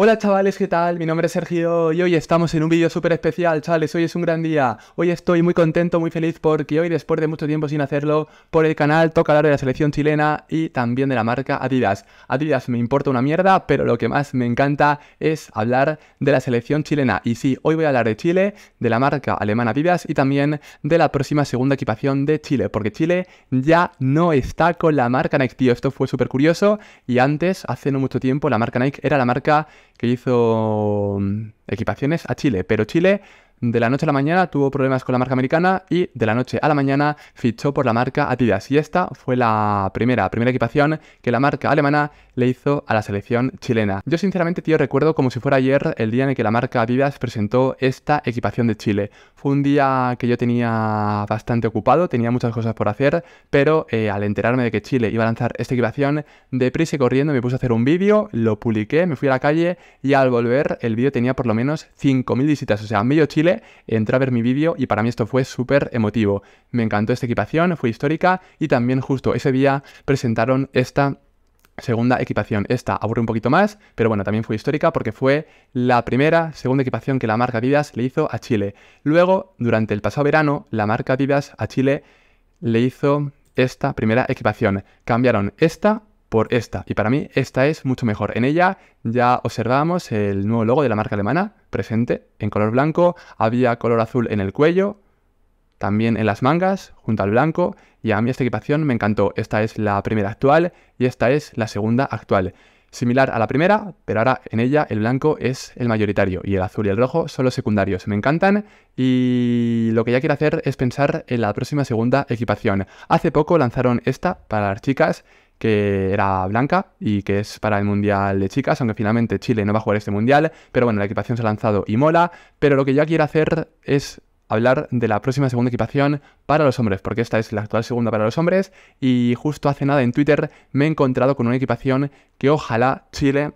Hola chavales, ¿qué tal? Mi nombre es Sergio y hoy estamos en un vídeo súper especial, chavales, hoy es un gran día. Hoy estoy muy contento, muy feliz porque hoy, después de mucho tiempo sin hacerlo, por el canal toca hablar de la selección chilena y también de la marca Adidas. Adidas me importa una mierda, pero lo que más me encanta es hablar de la selección chilena. Y sí, hoy voy a hablar de Chile, de la marca alemana Adidas y también de la próxima segunda equipación de Chile, porque Chile ya no está con la marca Nike, tío. Esto fue súper curioso y antes, hace no mucho tiempo, la marca Nike era la marca que hizo mm, equipaciones a Chile, pero Chile de la noche a la mañana tuvo problemas con la marca americana y de la noche a la mañana fichó por la marca Adidas. Y esta fue la primera, primera equipación que la marca alemana le hizo a la selección chilena. Yo sinceramente, tío, recuerdo como si fuera ayer el día en el que la marca Adidas presentó esta equipación de Chile. Fue un día que yo tenía bastante ocupado, tenía muchas cosas por hacer, pero eh, al enterarme de que Chile iba a lanzar esta equipación, deprisa y corriendo me puse a hacer un vídeo, lo publiqué, me fui a la calle y al volver el vídeo tenía por lo menos 5.000 visitas, o sea, medio Chile entró entré a ver mi vídeo y para mí esto fue súper emotivo. Me encantó esta equipación, fue histórica y también justo ese día presentaron esta segunda equipación. Esta aburre un poquito más, pero bueno, también fue histórica porque fue la primera, segunda equipación que la marca Adidas le hizo a Chile. Luego, durante el pasado verano, la marca Adidas a Chile le hizo esta primera equipación. Cambiaron esta por esta. Y para mí esta es mucho mejor. En ella ya observábamos el nuevo logo de la marca alemana presente en color blanco. Había color azul en el cuello, también en las mangas, junto al blanco. Y a mí esta equipación me encantó. Esta es la primera actual y esta es la segunda actual. Similar a la primera, pero ahora en ella el blanco es el mayoritario y el azul y el rojo son los secundarios. Me encantan y lo que ya quiero hacer es pensar en la próxima segunda equipación. Hace poco lanzaron esta para las chicas que era blanca y que es para el Mundial de Chicas, aunque finalmente Chile no va a jugar este Mundial, pero bueno, la equipación se ha lanzado y mola, pero lo que yo quiero hacer es hablar de la próxima segunda equipación para los hombres, porque esta es la actual segunda para los hombres y justo hace nada en Twitter me he encontrado con una equipación que ojalá Chile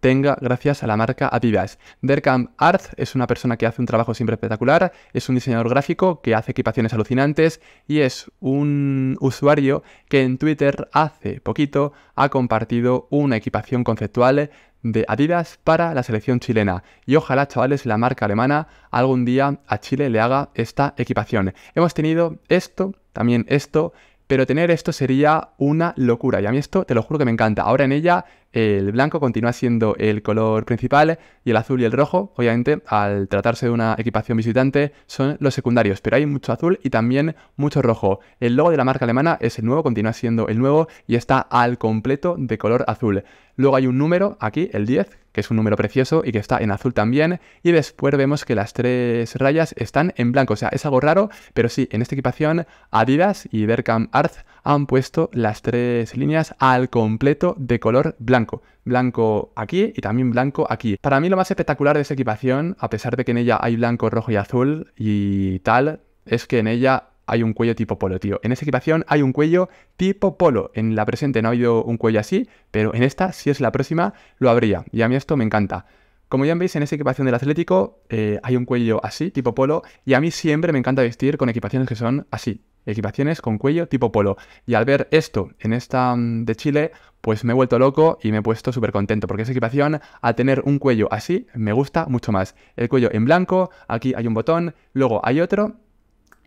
tenga gracias a la marca Adidas Derkamp Art es una persona que hace un trabajo siempre espectacular, es un diseñador gráfico que hace equipaciones alucinantes y es un usuario que en Twitter hace poquito ha compartido una equipación conceptual de Adidas para la selección chilena. Y ojalá, chavales, la marca alemana algún día a Chile le haga esta equipación. Hemos tenido esto, también esto, pero tener esto sería una locura. Y a mí esto, te lo juro que me encanta. Ahora en ella, el blanco continúa siendo el color principal y el azul y el rojo, obviamente, al tratarse de una equipación visitante, son los secundarios. Pero hay mucho azul y también mucho rojo. El logo de la marca alemana es el nuevo, continúa siendo el nuevo y está al completo de color azul. Luego hay un número aquí, el 10, que es un número precioso y que está en azul también. Y después vemos que las tres rayas están en blanco. O sea, es algo raro, pero sí, en esta equipación Adidas y Berkham Arts han puesto las tres líneas al completo de color blanco. Blanco aquí y también blanco aquí. Para mí lo más espectacular de esta equipación, a pesar de que en ella hay blanco, rojo y azul y tal, es que en ella hay un cuello tipo polo, tío. En esa equipación hay un cuello tipo polo. En la presente no ha habido un cuello así, pero en esta, si es la próxima, lo habría. Y a mí esto me encanta. Como ya veis, en esa equipación del Atlético eh, hay un cuello así, tipo polo, y a mí siempre me encanta vestir con equipaciones que son así, equipaciones con cuello tipo polo. Y al ver esto en esta mm, de Chile, pues me he vuelto loco y me he puesto súper contento, porque esa equipación, al tener un cuello así, me gusta mucho más. El cuello en blanco, aquí hay un botón, luego hay otro,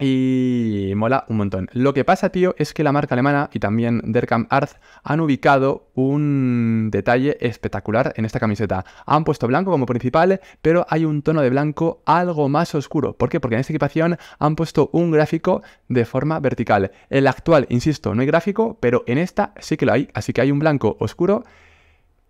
y mola un montón. Lo que pasa, tío, es que la marca alemana y también Derkamp Arts han ubicado un detalle espectacular en esta camiseta. Han puesto blanco como principal, pero hay un tono de blanco algo más oscuro. ¿Por qué? Porque en esta equipación han puesto un gráfico de forma vertical. el actual, insisto, no hay gráfico, pero en esta sí que lo hay. Así que hay un blanco oscuro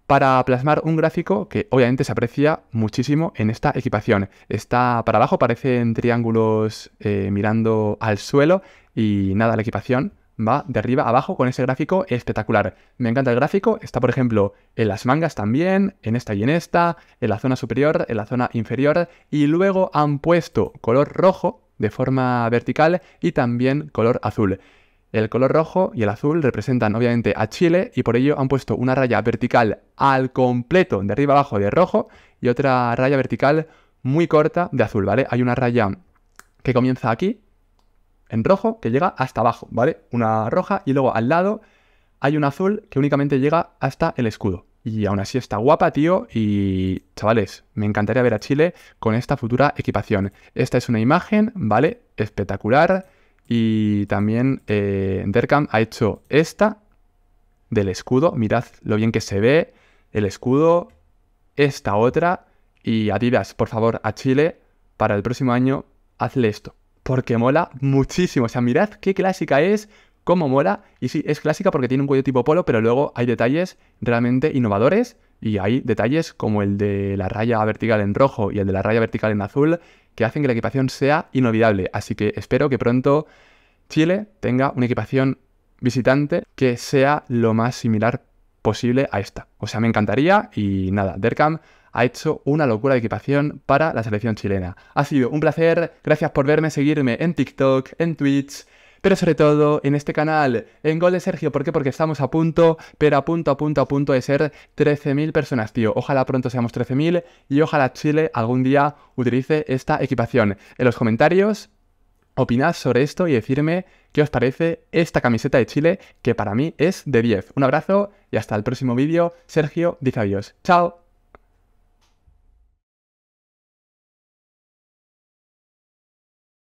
para plasmar un gráfico que obviamente se aprecia muchísimo en esta equipación. Está para abajo, parecen triángulos eh, mirando al suelo y nada, la equipación va de arriba a abajo con ese gráfico espectacular. Me encanta el gráfico, está por ejemplo en las mangas también, en esta y en esta, en la zona superior, en la zona inferior y luego han puesto color rojo de forma vertical y también color azul. El color rojo y el azul representan obviamente a Chile y por ello han puesto una raya vertical al completo de arriba abajo de rojo y otra raya vertical muy corta de azul, ¿vale? Hay una raya que comienza aquí en rojo que llega hasta abajo, ¿vale? Una roja y luego al lado hay un azul que únicamente llega hasta el escudo. Y aún así está guapa, tío. Y chavales, me encantaría ver a Chile con esta futura equipación. Esta es una imagen, ¿vale? Espectacular y también eh, ha hecho esta del escudo. Mirad lo bien que se ve. El escudo. Esta otra. Y Adidas, por favor, a Chile, para el próximo año, hazle esto. Porque mola muchísimo. O sea, mirad qué clásica es, cómo mola. Y sí, es clásica porque tiene un cuello tipo polo, pero luego hay detalles realmente innovadores y hay detalles como el de la raya vertical en rojo y el de la raya vertical en azul que hacen que la equipación sea inolvidable. Así que espero que pronto Chile tenga una equipación visitante que sea lo más similar posible a esta. O sea, me encantaría y nada, DerCam ha hecho una locura de equipación para la selección chilena. Ha sido un placer, gracias por verme, seguirme en TikTok, en Twitch, pero sobre todo en este canal, en Gol de Sergio. ¿Por qué? Porque estamos a punto, pero a punto, a punto, a punto de ser 13.000 personas, tío. Ojalá pronto seamos 13.000 y ojalá Chile algún día utilice esta equipación. En los comentarios, opinad sobre esto y decirme qué os parece esta camiseta de Chile, que para mí es de 10. Un abrazo y hasta el próximo vídeo. Sergio dice adiós. ¡Chao!